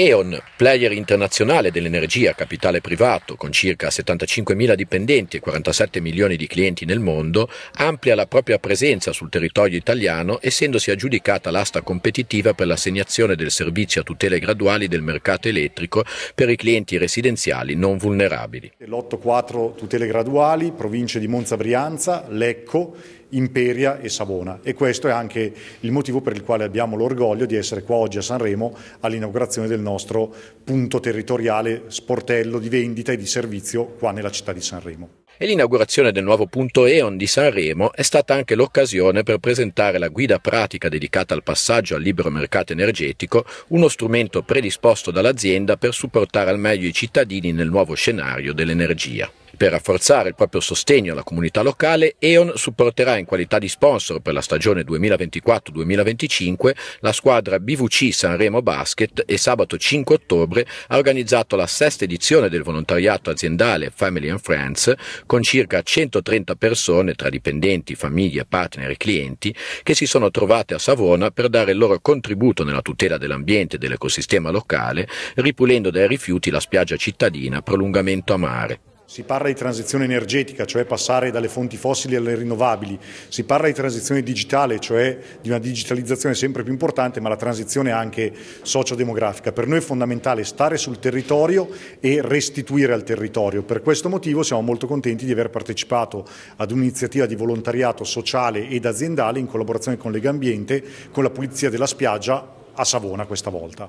E.ON, player internazionale dell'energia a capitale privato con circa 75.000 dipendenti e 47 milioni di clienti nel mondo, amplia la propria presenza sul territorio italiano essendosi aggiudicata l'asta competitiva per l'assegnazione del servizio a tutele graduali del mercato elettrico per i clienti residenziali non vulnerabili. L'8-4 tutele graduali, province di Monza Brianza, Lecco, Imperia e Savona e questo è anche il motivo per il quale abbiamo l'orgoglio di essere qua oggi a Sanremo all'inaugurazione del nostro punto territoriale, sportello di vendita e di servizio qua nella città di Sanremo. E l'inaugurazione del nuovo punto E.ON di Sanremo è stata anche l'occasione per presentare la guida pratica dedicata al passaggio al libero mercato energetico, uno strumento predisposto dall'azienda per supportare al meglio i cittadini nel nuovo scenario dell'energia. Per rafforzare il proprio sostegno alla comunità locale, E.ON supporterà in qualità di sponsor per la stagione 2024-2025 la squadra BVC Sanremo Basket e sabato 5 ottobre ha organizzato la sesta edizione del volontariato aziendale Family and Friends con circa 130 persone tra dipendenti, famiglie, partner e clienti che si sono trovate a Savona per dare il loro contributo nella tutela dell'ambiente e dell'ecosistema locale, ripulendo dai rifiuti la spiaggia cittadina prolungamento a mare. Si parla di transizione energetica, cioè passare dalle fonti fossili alle rinnovabili, si parla di transizione digitale, cioè di una digitalizzazione sempre più importante, ma la transizione anche sociodemografica. Per noi è fondamentale stare sul territorio e restituire al territorio. Per questo motivo siamo molto contenti di aver partecipato ad un'iniziativa di volontariato sociale ed aziendale in collaborazione con Lega Ambiente, con la pulizia della spiaggia a Savona questa volta.